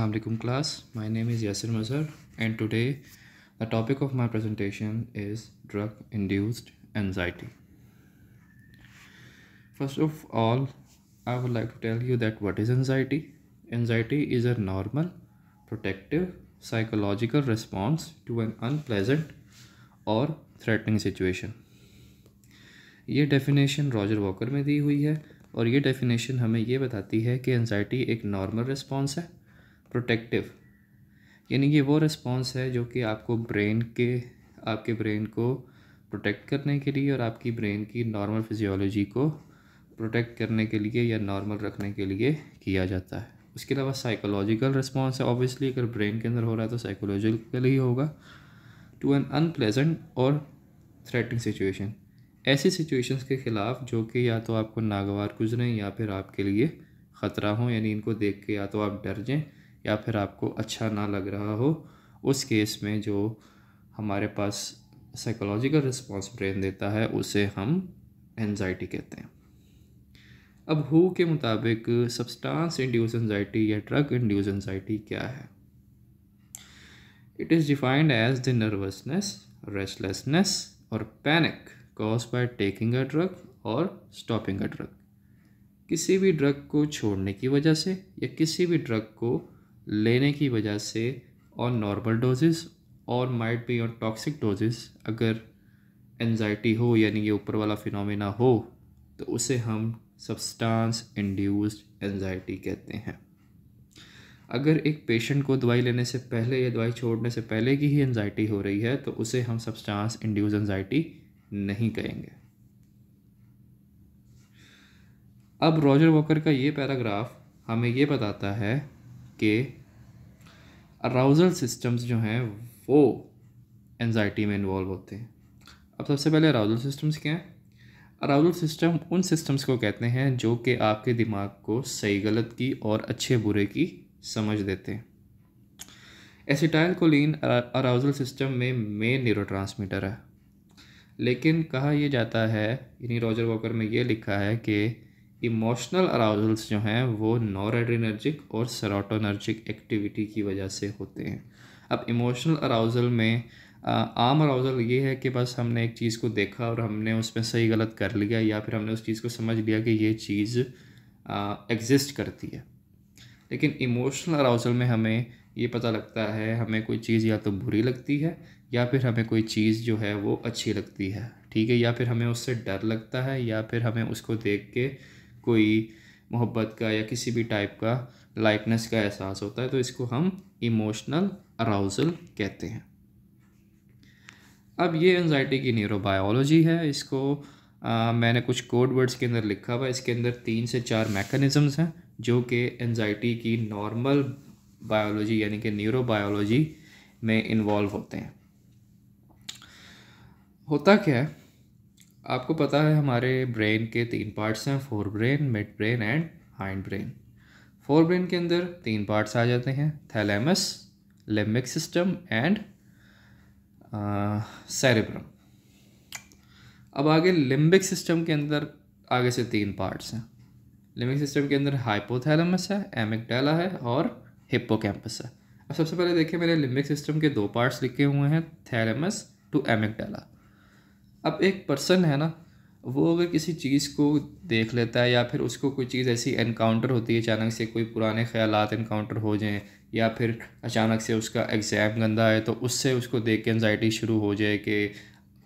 Assalamualaikum class, my name is Yasir Mazhar and today the topic of my presentation is drug induced anxiety. First of all, I would like to tell you that what is anxiety? Anxiety is a normal, protective, psychological response to an unpleasant or threatening situation ये definition Roger Walker में दी हुई है और ये definition हमें ये बताती है कि एनजाइटी एक नॉर्मल रिस्पॉन्स है प्रोटेक्टिव यानी कि वो रिस्पॉन्स है जो कि आपको ब्रेन के आपके ब्रेन को प्रोटेक्ट करने के लिए और आपकी ब्रेन की नॉर्मल फिजियोलॉजी को प्रोटेक्ट करने के लिए या नॉर्मल रखने के लिए किया जाता है उसके अलावा साइकोलॉजिकल रिस्पॉन्स है ऑब्वियसली अगर ब्रेन के अंदर हो रहा है तो साइकोलॉजिकल ही होगा टू एन अनप्लेजेंट और थ्रेटिंग सिचुएशन ऐसी सिचुएशंस के ख़िलाफ़ जो कि या तो आपको नागवार गुजरें या फिर आपके लिए ख़तरा हो यानी इनको देख के या तो आप डर जाएँ या फिर आपको अच्छा ना लग रहा हो उस केस में जो हमारे पास साइकोलॉजिकल रिस्पॉन्स ब्रेन देता है उसे हम एनजाइटी कहते हैं अब हु के मुताबिक सब्सटेंस इंड्यूस एनजाइटी या ड्रग इंड्यूस एनजाइटी क्या है it is defined as the nervousness restlessness और panic cause by taking a drug और स्टॉपिंग अ ड्रग किसी भी ड्रग को छोड़ने की वजह से या किसी भी ड्रग को लेने की वजह से और नॉर्मल डोजेस और might be on toxic doses अगर एनजाइटी हो यानी ये ऊपर वाला फिनोमेना हो तो उसे हम सब्सटेंस इंड्यूस्ड एनजाइटी कहते हैं अगर एक पेशेंट को दवाई लेने से पहले या दवाई छोड़ने से पहले की ही एनजाइटी हो रही है तो उसे हम सब्सटेंस इंड्यूस एनजाइटी नहीं कहेंगे अब रॉजर वॉकर का ये पैराग्राफ हमें ये बताता है कि अराउजल सिस्टम्स जो हैं वो एनजाइटी में इन्वॉल्व होते हैं अब सबसे पहले अराउजल सिस्टम्स क्या हैं अराउजल सिस्टम उन सिस्टम्स को कहते हैं जो कि आपके दिमाग को सही गलत की और अच्छे बुरे की समझ देते हैं एसिटाइल कोलिन अराउजल सिस्टम में मेन न्यूरो है लेकिन कहा यह जाता है यानी रॉजर वॉकर में ये लिखा है कि इमोशनल अराउजल्स जो हैं वो नॉरेड्रिनर्जिक और सराटोनर्जिक एक्टिविटी की वजह से होते हैं अब इमोशनल अराउजल में आम अराउजल ये है कि बस हमने एक चीज़ को देखा और हमने उसमें सही गलत कर लिया या फिर हमने उस चीज़ को समझ लिया कि ये चीज़ एग्ज़िस्ट करती है लेकिन इमोशनल अराउजल में हमें ये पता लगता है हमें कोई चीज़ या तो बुरी लगती है या फिर हमें कोई चीज़ जो है वो अच्छी लगती है ठीक है या फिर हमें उससे डर लगता है या फिर हमें उसको देख के कोई मोहब्बत का या किसी भी टाइप का लाइकनेस का एहसास होता है तो इसको हम इमोशनल अराउजल कहते हैं अब ये एनजाइटी की न्यूरोबायोलॉजी है इसको आ, मैंने कुछ कोड वर्ड्स के अंदर लिखा हुआ है इसके अंदर तीन से चार मैकेनिज़म्स हैं जो कि एनजाइटी की नॉर्मल बायोलॉजी यानी कि न्यूरोबायोलॉजी में इन्वॉल्व होते हैं होता क्या है आपको पता है हमारे ब्रेन के तीन पार्ट्स हैं forebrain midbrain and hindbrain forebrain के अंदर तीन पार्ट्स आ जाते हैं thalamus limbic system and cerebrum अब आगे लिम्बिक सिस्टम के अंदर आगे से तीन पार्ट्स हैं लिम्बिक सिस्टम के अंदर हाइपोथैलेमस है एमिकडाला है और हिप्पोकैम्पस है अब सबसे पहले देखिए मैंने लिम्बिक सिस्टम के दो पार्ट्स लिखे हुए हैं थैलेमस टू एमिकडाला अब एक पर्सन है ना वो अगर किसी चीज़ को देख लेता है या फिर उसको कोई चीज़ ऐसी एनकाउंटर होती है अचानक से कोई पुराने ख्याल इनकाउंटर हो जाएँ या फिर अचानक से उसका एग्ज़ाम गंदा है तो उससे उसको देख के एनजाइटी शुरू हो जाए कि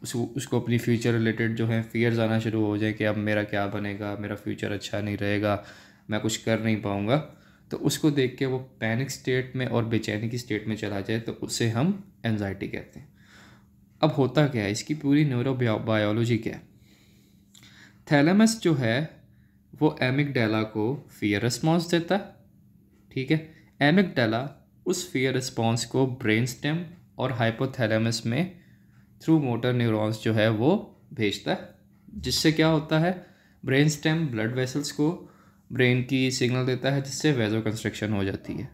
उस उसको अपनी फ्यूचर रिलेटेड जो है फियर्स आना शुरू हो जाए कि अब मेरा क्या बनेगा मेरा फ्यूचर अच्छा नहीं रहेगा मैं कुछ कर नहीं पाऊँगा तो उसको देख के वो पैनिक स्टेट में और बेचैनी की स्टेट में चला जाए तो उसे हम एनजाइटी कहते हैं अब होता क्या है इसकी पूरी न्यूरो बायोलॉजी क्या है थैलेमस जो है वो एमिकडेला को फियर रिस्पॉन्स देता है ठीक है एमिकडेला उस फियर रिस्पॉन्स को ब्रेन स्टेम और हाइपोथैलेमस में थ्रू मोटर न्यूरॉन्स जो है वो भेजता है जिससे क्या होता है ब्रेन स्टेम ब्लड वेसल्स को ब्रेन की सिग्नल देता है जिससे वेजो कंस्ट्रक्शन हो जाती है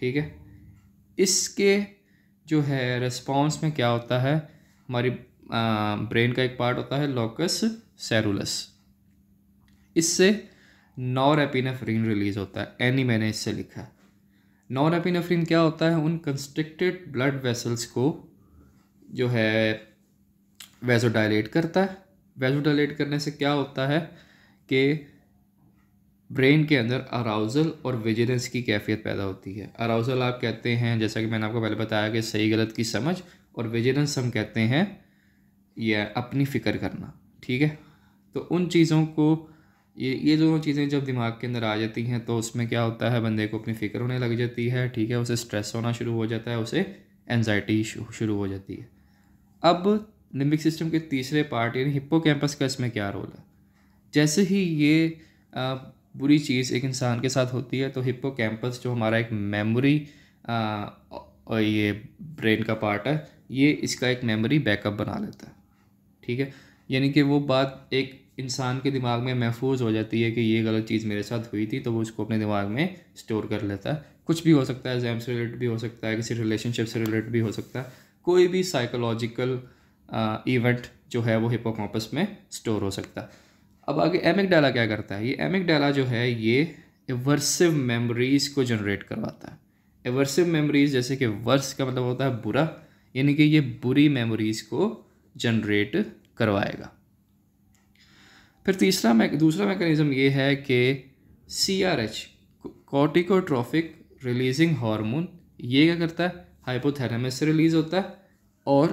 ठीक है इसके जो है रिस्पॉन्स में क्या होता है हमारी ब्रेन का एक पार्ट होता है लोकस सेरुलस इससे नॉरेपिनेफ्रिन रिलीज होता है एनी मैंने इससे लिखा है नॉरेपिनेफ्रिन क्या होता है उन कंस्ट्रिक्टेड ब्लड वेसल्स को जो है वेजोडाइलेट करता है वेजोडाइलेट करने से क्या होता है कि ब्रेन के अंदर अराउजल और विजिलेंस की कैफियत पैदा होती है अराउजल आप कहते हैं जैसा कि मैंने आपको पहले बताया कि सही गलत की समझ और विजिलेंस हम कहते हैं यह अपनी फ़िक्र करना ठीक है तो उन चीज़ों को ये ये दोनों चीज़ें जब दिमाग के अंदर आ जाती हैं तो उसमें क्या होता है बंदे को अपनी फ़िक्र होने लग जाती है ठीक है उसे स्ट्रेस होना शुरू हो जाता है उसे एनजाइटी शुरू हो जाती है अब लिम्बिक सिस्टम के तीसरे पार्ट यानी हिप्पो कैंपस का इसमें क्या रोल है जैसे ही ये आ, बुरी चीज़ एक इंसान के साथ होती है तो हिप्पो कैंपस जो हमारा एक मेमोरी ये ब्रेन का पार्ट है ये इसका एक मेमोरी बैकअप बना लेता है ठीक है यानी कि वो बात एक इंसान के दिमाग में महफूज हो जाती है कि ये गलत चीज़ मेरे साथ हुई थी तो वो उसको अपने दिमाग में स्टोर कर लेता है कुछ भी हो सकता है एग्जाम से रिलेटेड भी हो सकता है किसी रिलेशनशिप से रिलेटेड भी हो सकता है कोई भी साइकोलॉजिकल इवेंट जो है वो हिपोकॉम्पस में स्टोर हो सकता है अब आगे एमिक डाला क्या करता है ये एमिक डाला जो है ये एवर्सिव मेमोरीज़ को जनरेट करवाता है एवर्सिव मेमोरीज़ जैसे कि वर्स का मतलब होता है बुरा यानी कि ये बुरी मेमोरीज़ को जनरेट करवाएगा फिर तीसरा मैक दूसरा मैकेनिज़्म ये है कि C R H corticotrophic releasing hormone ये क्या करता है हाइपोथैलेमस से रिलीज़ होता है और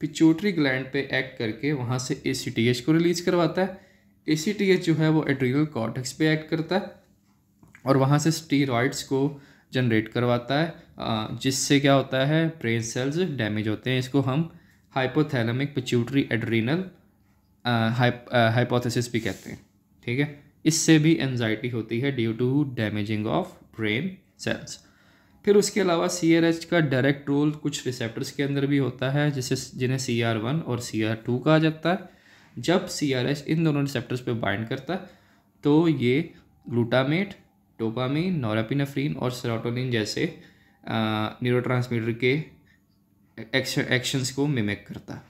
पिचूटरी ग्लैंड पे एक्ट करके वहाँ से ए सी टी एच को रिलीज़ करवाता है ए सी टी एच जो है वो एड्रीनल कॉर्टेक्स पे एक्ट करता है और वहाँ से स्टीरॉइड्स को जनरेट करवाता है जिससे क्या होता है ब्रेन सेल्स डैमेज होते हैं इसको हम हाइपोथैलेमिक पिच्यूटरी एड्रीनल हाइपोथेसिस भी कहते हैं ठीक है इससे भी एनजाइटी होती है due to damaging of brain cells फिर उसके अलावा सी आर एच का डायरेक्ट रोल कुछ रिसेप्टर्स के अंदर भी होता है जिसे जिन्हें सी आर वन और सी आर टू कहा जाता है जब सी आर एच इन दोनों रिसेप्टर्स पर बाइंड करता है तो ये ग्लूटामेट डोपामिन नोरापिनाफ्रीन और सेरोटोनिन जैसे ट्रांसमीटर के एक्शन एक्शंस को मिमिक करता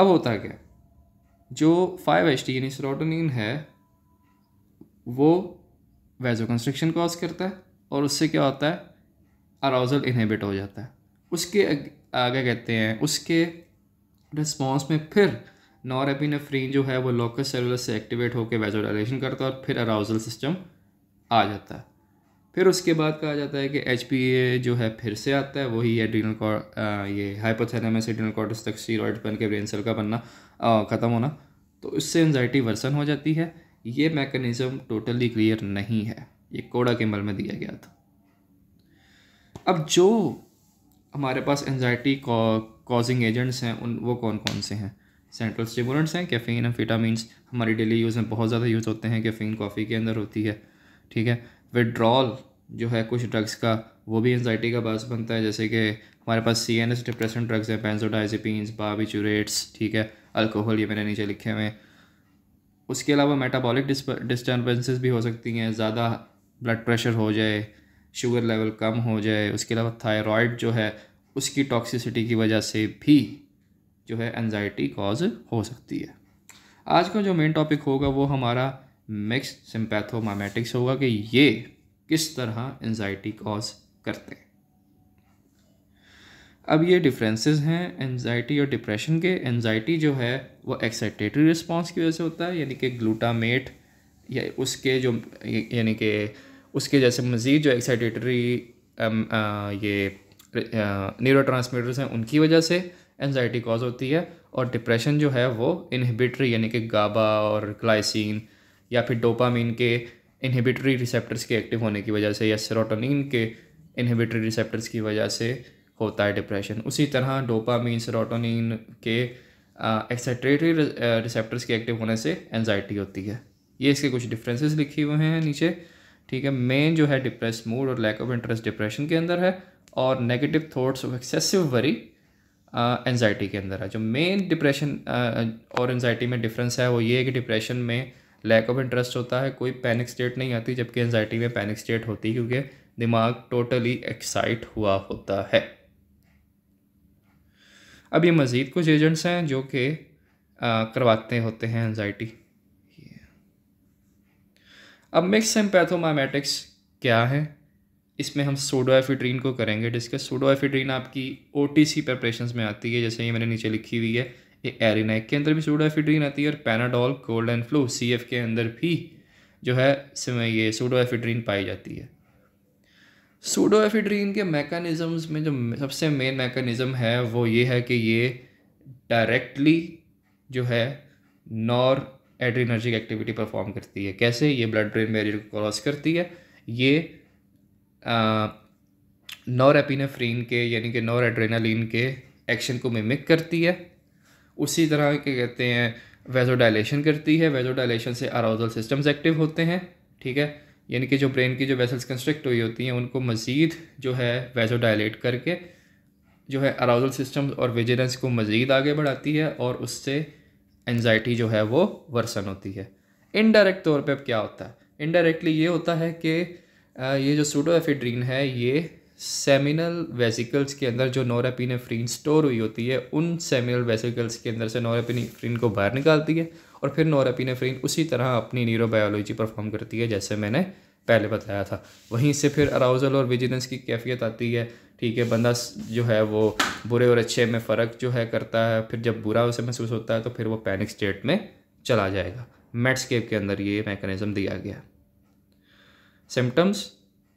अब होता क्या जो फाइव एच टी यानी सेरोटोनिन है वो वेजो कंस्ट्रक्शन कॉज करता है और उससे क्या होता है अराउजल इनहेबिट हो जाता है उसके आगे कहते हैं उसके रिस्पॉन्स में फिर नॉरएपिनेफ्रीन जो है वो लोकस सेलुलस से एक्टिवेट होकर वेजोडाइलेशन करता है और फिर अराउजल सिस्टम आ जाता है फिर उसके बाद कहा जाता है कि एच जो है फिर से आता है वही एड्रीनल कॉर्ड ये हाइपोथैलेमस एड्रीनल कॉर्डस तक स्टीरॉइड्स बन के ब्रेन सेल का बनना ख़त्म होना तो इससे एनजाइटी वर्सन हो जाती है ये मैकेनिज़्म टोटली क्लियर नहीं है ये कोड़ा के मल में दिया गया था अब जो हमारे पास एनजाइटी कॉजिंग एजेंट्स हैं उन वो कौन कौन से हैं सेंट्रल स्टिमुलेंट्स हैं कैफ़ीन विटामिन हमारे डेली यूज़ में बहुत ज़्यादा यूज़ होते हैं कैफ़ीन कॉफ़ी के अंदर होती है ठीक है विड्रॉल जो है कुछ ड्रग्स का वो भी एनजाइटी का बास बनता है जैसे कि हमारे पास C N S depression drugs हैं बेंजोडाइजेपीन्स बाबिचूरेट्स ठीक है अल्कोहल ये मैंने नीचे लिखे हुए हैं उसके अलावा मेटाबॉलिक डिस्टर्बेंसेस भी हो सकती हैं ज़्यादा ब्लड प्रेशर हो जाए शुगर लेवल कम हो जाए उसके अलावा थायरॉयड जो है उसकी टॉक्सिसिटी की वजह से भी जो है एनजाइटी कॉज हो सकती है आज का जो मेन टॉपिक होगा वो हमारा मिक्स सिंपैथोमामेटिक्स होगा कि ये किस तरह एनजाइटी कॉज करते हैं अब ये डिफरेंसेस हैं एनजाइटी और डिप्रेशन के एनजाइटी जो है वो एक्साइटेटरी रिस्पॉन्स की वजह से होता है यानी कि ग्लूटामेट या उसके जो यानी कि उसके जैसे मज़ीद जो एक्साइटेटरी ये न्यूरो हैं उनकी वजह से एनजाइटी कॉज होती है और डिप्रेशन जो है वो इनहिबिटरी यानी कि गाबा और ग्लाइसिन या फिर डोपामीन के इनहिबिटरी रिसेप्टर्स के एक्टिव होने की वजह से या सेरोटोनिन के इनहिबिटरी रिसेप्टर्स की वजह से होता है डिप्रेशन उसी तरह डोपामीन सेरोटोनिन के एक्सेट्रेटरी रिसेप्टर्स के एक्टिव होने से एनजाइटी होती है ये इसके कुछ डिफरेंसेस लिखे हुए हैं नीचे ठीक है मेन जो है डिप्रेस मूड और लैक ऑफ इंटरेस्ट डिप्रेशन के अंदर है और negative thoughts of excessive worry anxiety के अंदर है जो मेन डिप्रेशन और एनजाइटी में डिफरेंस है वो ये है कि डिप्रेशन में लैक ऑफ इंटरेस्ट होता है कोई पैनिक स्टेट नहीं आती जबकि एनजाइटी में पैनिक स्टेट होती है क्योंकि दिमाग टोटली एक्साइट हुआ होता है अब ये मज़ीद कुछ एजेंट्स हैं जो कि करवाते होते हैं एनजाइटी अब मिक्स एम्पैथोमामेटिक्स क्या है इसमें हम सोडो एफिड्रीन को करेंगे डिस्कस सोडो एफिड्रीन आपकी ओ टी सी प्रेपरेशन में आती है जैसे ये मैंने नीचे लिखी हुई है ये एरिनाइक के अंदर भी सोडो एफिड्रीन आती है और Panadol cold and flu C F के अंदर भी जो है ये सोडो एफिड्रीन पाई जाती है सोडो के मैकानिज़म्स में जो सबसे मेन मैकानिज़म है वो ये है कि ये डायरेक्टली जो है नॉर एड्रीनर्जिक एक्टिविटी परफॉर्म करती है कैसे ये ब्लड ब्रेन बैरियर को क्रॉस करती है ये नोरेपिनेफ्रीन के यानी कि नोर एड्रेनालिन के एक्शन को मिमिक करती है उसी तरह के कहते हैं वेजोडाइलेशन करती है वेजोडाइलेशन से अराउजल सिस्टम्स एक्टिव होते हैं ठीक है यानी कि जो ब्रेन की जो वेसल्स कंस्ट्रक्ट हुई होती हैं उनको मज़ीद जो है वेजोडाइलेट करके जो है अराउजल सिस्टम्स और विजिलेंस को मज़ीद आगे बढ़ाती है और उससे एनजाइटी जो है वो वर्सन होती है इनडायरेक्ट तौर पर अब क्या होता है इनडायरेक्टली ये होता है कि ये जो एफिड्रीन है ये सेमिनल वेसिकल्स के अंदर जो नोरापिनेफ्रीन स्टोर हुई होती है उन सेमिनल वेसिकल्स के अंदर से नोरापिनेफ्रीन को बाहर निकालती है और फिर नोरापिनेफ्रीन उसी तरह अपनी न्यूरोबायोलॉजी परफॉर्म करती है जैसे मैंने पहले बताया था वहीं से फिर अराउजल और विजिलेंस की कैफियत आती है ठीक है बंदा जो है वो बुरे और अच्छे में फ़र्क जो है करता है फिर जब बुरा उसे महसूस होता है तो फिर वो पैनिक स्टेट में चला जाएगा मेट्सकेप के अंदर ये मैकेनिज़्म दिया गया है सिम्टम्स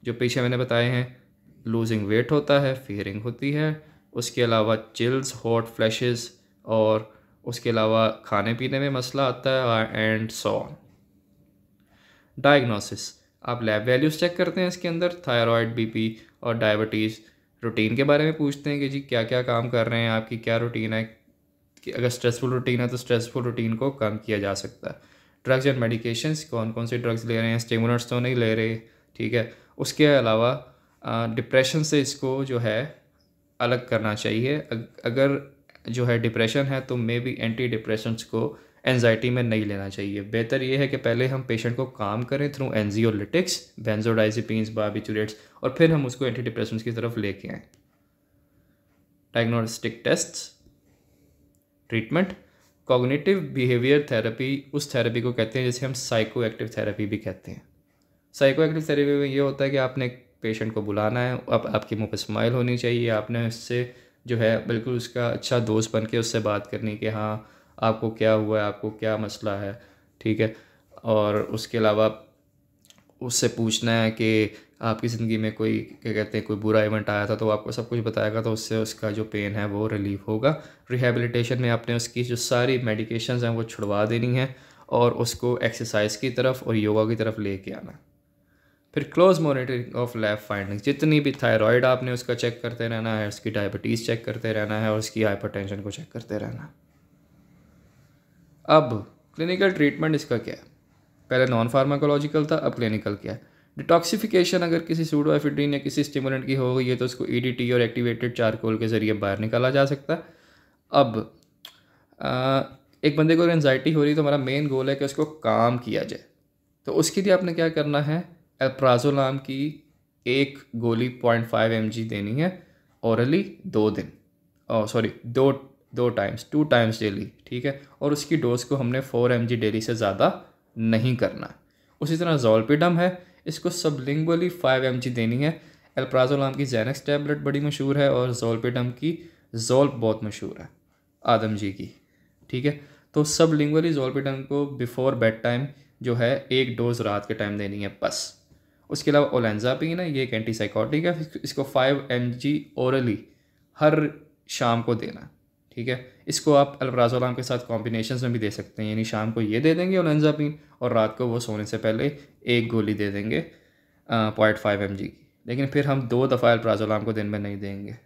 जो पीछे मैंने बताए हैं लूजिंग वेट होता है फेयरिंग होती है उसके अलावा चिल्स हॉट फ्लैशेस और उसके अलावा खाने पीने में मसला आता है एंड सॉन डायग्नोसिस आप लैब वैल्यूज़ चेक करते हैं इसके अंदर थायराइड बीपी और डायबिटीज़ रूटीन के बारे में पूछते हैं कि जी क्या क्या काम कर रहे हैं आपकी क्या रूटीन है कि अगर स्ट्रेसफुल रूटीन है तो स्ट्रेसफुल रूटीन को कम किया जा सकता है ड्रग्स एंड मेडिकेशंस कौन कौन से ड्रग्स ले रहे हैं स्टेमुलट्स तो नहीं ले रहे ठीक है उसके अलावा डिप्रेशन से इसको जो है अलग करना चाहिए अगर जो है डिप्रेशन है तो मे बी एंटी डिप्रेशन को एनजाइटी में नहीं लेना चाहिए बेहतर यह है कि पहले हम पेशेंट को काम करें थ्रू एनजियोलिटिक्स बेंजोडाइजिपीन्स बाबिचुरेट्स और फिर हम उसको एंटी डिप्रेशन की तरफ लेके आएँ diagnostic test treatment cognitive behaviour therapy उस थेरेपी को कहते हैं जिसे हम साइको एक्टिव थेरेपी भी कहते हैं साइको एक्टिव थेरेपी में ये होता है कि आपने पेशेंट को बुलाना है अब आपके मुंह पर स्माइल होनी चाहिए आपने उससे जो है बिल्कुल उसका अच्छा दोस्त बन के उससे बात करनी कि हाँ आपको क्या हुआ है आपको क्या मसला है ठीक है और उसके अलावा उससे पूछना है कि आपकी ज़िंदगी में कोई क्या कहते हैं कोई बुरा इवेंट आया था तो आपको सब कुछ बताएगा तो उससे उसका जो पेन है वो रिलीफ होगा रिहेबिलिटेशन में आपने उसकी जो सारी मेडिकेशन हैं वो छुड़वा देनी है और उसको एक्सरसाइज की तरफ और योगा की तरफ ले के आना फिर close monitoring of lab finding जितनी भी थायराइड आपने उसका चेक करते रहना है उसकी डायबिटीज़ चेक करते रहना है और उसकी हाइपरटेंशन को चेक करते रहना अब क्लिनिकल ट्रीटमेंट इसका क्या है पहले नॉन फार्माकोलॉजिकल था अब क्लिनिकल क्या है डिटॉक्सिफिकेशन अगर किसी सूडोएफिड्रीन या किसी स्टिमुलेंट की हो गई है तो उसको ई e और एक्टिवेटेड चारकोल के ज़रिए बाहर निकाला जा सकता है अब आ, एक बंदे को अगर एनजाइटी हो रही है तो हमारा मेन गोल है कि उसको काम किया जाए तो उसके लिए आपने क्या करना है एप्राजोलाम की एक गोली पॉइंट फाइव एम देनी है औरली दो दिन सॉरी दो दो टाइम्स टू टाइम्स डेली ठीक है और उसकी डोज को हमने फोर एम डेली से ज़्यादा नहीं करना उसी तरह जोलपिडम है इसको सब लिंगली फाइव एम देनी है एल्प्राजोलाम की जैनक्स टैबलेट बड़ी मशहूर है और जोल्पेडम की जोल्प बहुत मशहूर है आदम जी की ठीक है तो सब लिंगली जोल्पेडम को बिफोर बेड टाइम जो है एक डोज रात के टाइम देनी है बस उसके अलावा ओलेंजा ना ये एक एंटीसाइकोटिक है इसको फाइव एम जी ओरली हर शाम को देना ठीक है इसको आप अलबराजोलाम के साथ कॉम्बिनेशन में भी दे सकते हैं यानी शाम को ये दे देंगे ओलेंजापिन और रात को वो सोने से पहले एक गोली दे देंगे पॉइंट फाइव एम की लेकिन फिर हम दो दफ़ा अलबराजोलाम को दिन में नहीं देंगे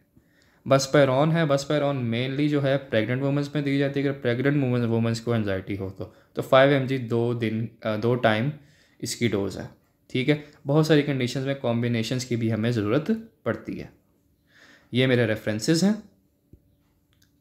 बस पैरॉन है बस पैरॉन मेनली जो है प्रेग्नेंट वुमेंस में दी जाती है अगर प्रेग्नेंट वुमेंस को एनजाइटी हो तो तो फाइव एम दो दिन दो टाइम इसकी डोज़ है ठीक है बहुत सारी कंडीशंस में कॉम्बिनेशंस की भी हमें ज़रूरत पड़ती है ये मेरे रेफरेंसेस हैं